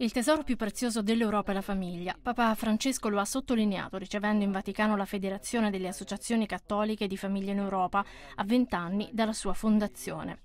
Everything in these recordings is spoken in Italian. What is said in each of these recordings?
Il tesoro più prezioso dell'Europa è la famiglia. Papa Francesco lo ha sottolineato ricevendo in Vaticano la Federazione delle Associazioni Cattoliche di Famiglia in Europa a vent'anni dalla sua fondazione.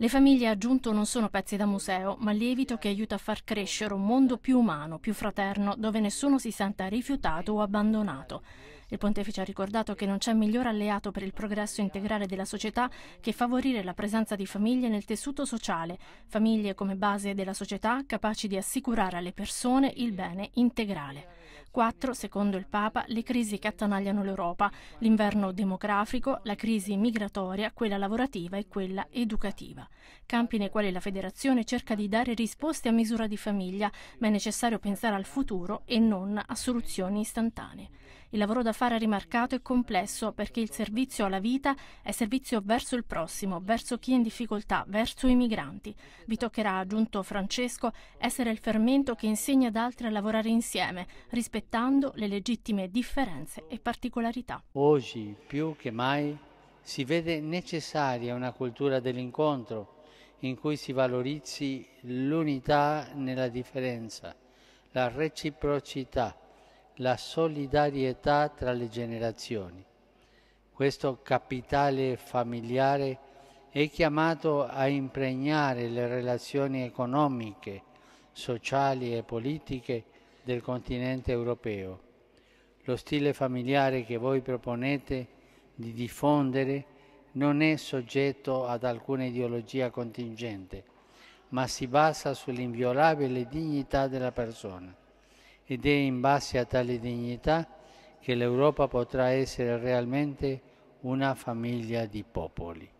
Le famiglie, ha aggiunto, non sono pezzi da museo, ma lievito che aiuta a far crescere un mondo più umano, più fraterno, dove nessuno si senta rifiutato o abbandonato. Il pontefice ha ricordato che non c'è miglior alleato per il progresso integrale della società che favorire la presenza di famiglie nel tessuto sociale, famiglie come base della società capaci di assicurare alle persone il bene integrale. Quattro, secondo il Papa, le crisi che attanagliano l'Europa, l'inverno demografico, la crisi migratoria, quella lavorativa e quella educativa. Campi nei quali la Federazione cerca di dare risposte a misura di famiglia, ma è necessario pensare al futuro e non a soluzioni istantanee. Il lavoro da fare è rimarcato e complesso perché il servizio alla vita è servizio verso il prossimo, verso chi è in difficoltà, verso i migranti. Vi toccherà, ha aggiunto Francesco, essere il fermento che insegna ad altri a lavorare insieme, rispettando rispettando le legittime differenze e particolarità. Oggi più che mai si vede necessaria una cultura dell'incontro in cui si valorizzi l'unità nella differenza, la reciprocità, la solidarietà tra le generazioni. Questo capitale familiare è chiamato a impregnare le relazioni economiche, sociali e politiche del continente europeo. Lo stile familiare che voi proponete di diffondere non è soggetto ad alcuna ideologia contingente, ma si basa sull'inviolabile dignità della persona ed è in base a tale dignità che l'Europa potrà essere realmente una famiglia di popoli.